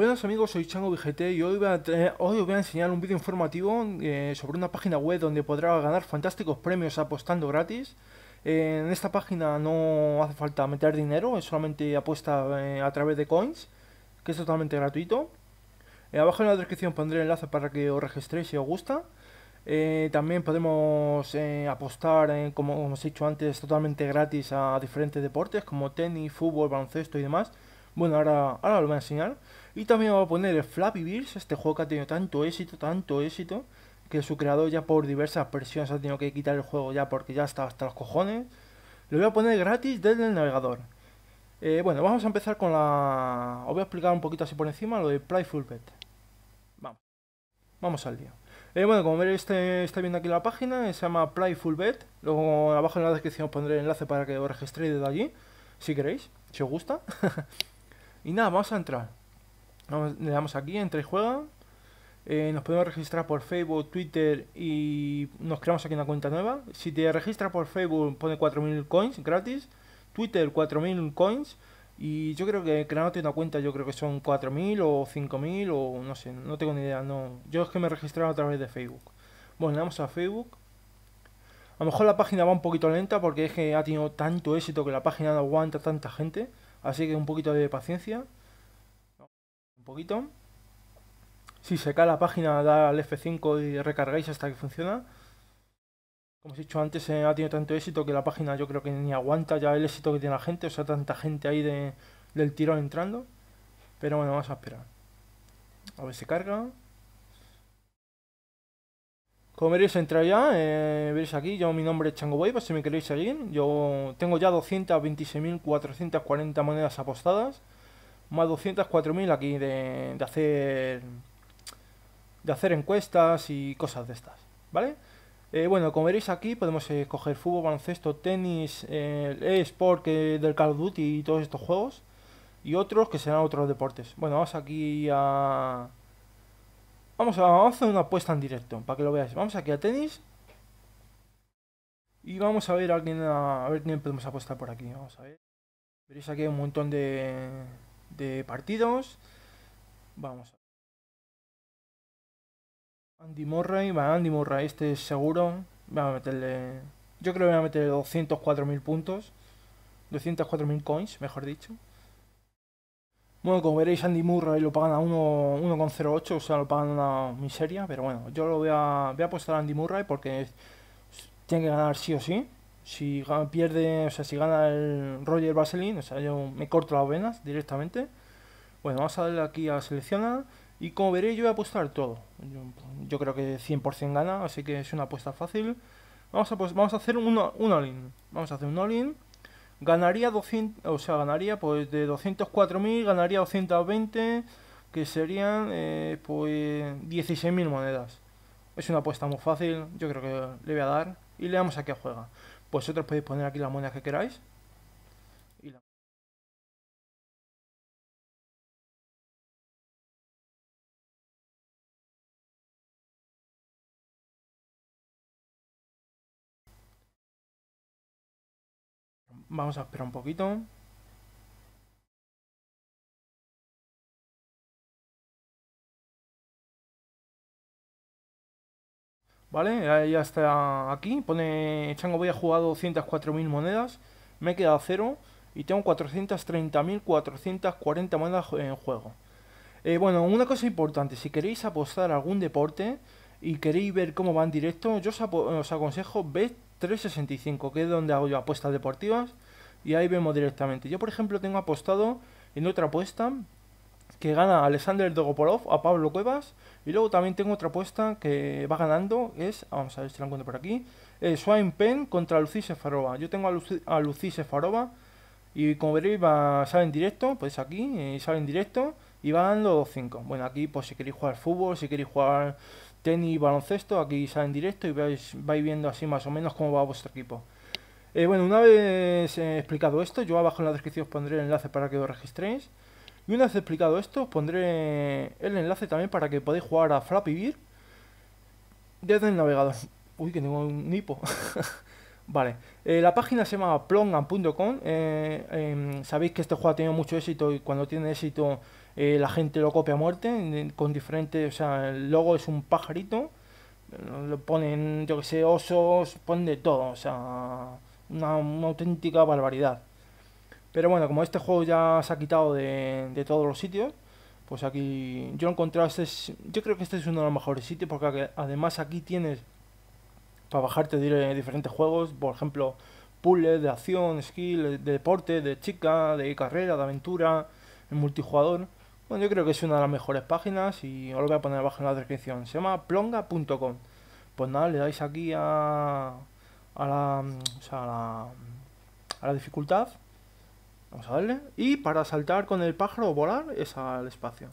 Buenos amigos, soy Chango VGT y hoy, voy os voy a enseñar un vídeo informativo eh, sobre una página web donde podrá ganar fantásticos premios apostando gratis. en esta página no hace falta meter dinero, es solamente apuesta eh, a través de coins, que es totalmente gratuito. Eh, abajo en la descripción pondré el enlace para que os registréis si os gusta. también podemos apostar, como os he dicho antes, totalmente gratis a diferentes deportes como tenis, fútbol, baloncesto y demás. Bueno, ahora, lo voy a enseñar. Y también voy a poner el Flappy Bears, este juego que ha tenido tanto éxito, tanto éxito, que su creador ya por diversas presiones ha tenido que quitar el juego ya porque ya está hasta los cojones. Lo voy a poner gratis desde el navegador. Eh, bueno, vamos a empezar con la... Os voy a explicar un poquito así por encima lo de Playful Vamos. Vamos al día. Eh, bueno, como veréis, este, viendo aquí la página, se llama Playful Bet. Luego abajo en la descripción os pondré el enlace para que os registréis desde allí, si queréis, si os gusta. Y nada, vamos a entrar. le damos aquí, entra y juega. Eh, nos podemos registrar por Facebook, Twitter y nos creamos aquí una cuenta nueva. Si te registras por Facebook pone 4.000 coins gratis, Twitter 4.000 coins y yo creo que creándote una cuenta yo creo que son 4.000 o 5.000 o no sé, no tengo ni idea. no Yo es que me he registrado a través de Facebook. Bueno, le damos a Facebook. A lo mejor la página va un poquito lenta porque es que ha tenido tanto éxito que la página no aguanta tanta gente. Así que un poquito de paciencia. Un poquito. Si se cae la página, da al F5 y recargáis hasta que funciona. Como os he dicho antes, eh, ha tenido tanto éxito que la página yo creo que ni aguanta ya el éxito que tiene la gente. O sea, tanta gente ahí del tirón entrando. Pero bueno, vamos a esperar. A ver si carga. Como veréis, entrar ya, eh, veréis aquí, yo mi nombre es Chango Boy, si me queréis seguir, yo tengo ya 226.440 monedas apostadas, más 204.000 aquí de, hacer de hacer encuestas y cosas de estas, ¿vale? Eh, bueno, como veréis aquí, podemos escoger fútbol, baloncesto, tenis, eh, e-sport del Call of Duty y todos estos juegos, y otros que serán otros deportes. Bueno, vamos aquí a Vamos a, hacer una apuesta en directo para que lo veáis. Vamos aquí a tenis. Y vamos a ver a quién, a, ver quién podemos apostar por aquí. Vamos a ver. Veréis aquí un montón de, de partidos. Vamos a ver. Andy Murray. Va, Andy Murray, este es seguro. Vamos a meterle. Yo creo que voy a meter 204.000 puntos. 204.000 coins, mejor dicho. Bueno, como veréis, Andy Murray lo pagan a 1,08, o sea, lo pagan una miseria, pero bueno, yo lo voy a, apostar a Andy Murray porque tiene que ganar sí o sí. Si pierde, o sea, si gana el Roger Vaseline, o sea, yo me corto las venas directamente. Bueno, vamos a darle aquí a seleccionar y como veréis, yo voy a apostar todo. Yo, creo que 100% gana, así que es una apuesta fácil. Vamos a, pues, vamos a hacer un, un all-in. Vamos a hacer un all-in ganaría 200, o sea, ganaría pues de 204.000, ganaría 220, que serían eh, pues 16.000 monedas. Es una apuesta muy fácil, yo creo que le voy a dar y le damos aquí a que juega. Vosotros podéis poner aquí las monedas que queráis. Vamos a esperar un poquito. Vale, ya está aquí. Pone Chango voy a jugar 204.000 monedas. Me he quedado cero y tengo 430.440 monedas en juego. Eh, bueno, una cosa importante, si queréis apostar algún deporte, y queréis ver cómo van directo, yo os, aconsejo Bet365, que es donde hago yo apuestas deportivas y ahí vemos directamente. Yo, por ejemplo, tengo apostado en otra apuesta que gana Alexander Dogopolov a Pablo Cuevas y luego también tengo otra apuesta que va ganando, es, vamos a ver si la encuentro por aquí, eh, Swain Penn contra Lucy Sefarova. Yo tengo a, Lucís a Sefarova y como veréis va, sale en directo, pues aquí, eh, sale en directo y va dando 5. Bueno, aquí pues si queréis jugar fútbol, si queréis jugar tenis y baloncesto. Aquí sale en directo y vais, vais viendo así más o menos cómo va vuestro equipo. Eh, bueno, una vez eh, explicado esto, yo abajo en la descripción os pondré el enlace para que lo registréis. Y una vez explicado esto, os pondré el enlace también para que podáis jugar a Flappy Bird desde el navegador. Uy, que tengo un nipo vale, eh, la página se llama plongan.com. Em, sabéis que este juego ha tenido mucho éxito y cuando tiene éxito eh, la gente lo copia a muerte, con diferentes, o sea, el logo es un pajarito, lo ponen, yo que sé, osos, ponen de todo, o sea, una, auténtica barbaridad. Pero bueno, como este juego ya se ha quitado de, todos los sitios, pues aquí yo he encontrado este yo creo que este es uno de los mejores sitios porque además aquí tienes para bajarte de diferentes juegos por ejemplo puzzles de acción skill de deporte de chica de carrera de aventura en multijugador bueno, yo creo que es una de las mejores páginas y os lo voy a poner abajo en la descripción. Se llama plonga.com. Pues nada, le dais aquí a, la, la, la dificultad. Vamos a darle. Y para saltar con el pájaro o volar es al espacio.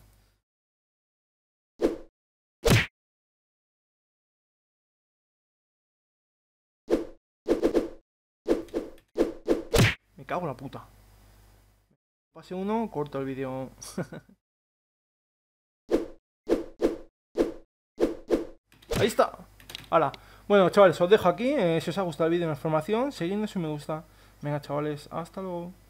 Me cago en la puta. Pase uno, corto el vídeo. Ahí está. Hala. Bueno, chavales, os dejo aquí. Eh, si os ha gustado el vídeo, la información, seguidnos si me gusta. Venga, chavales, hasta luego.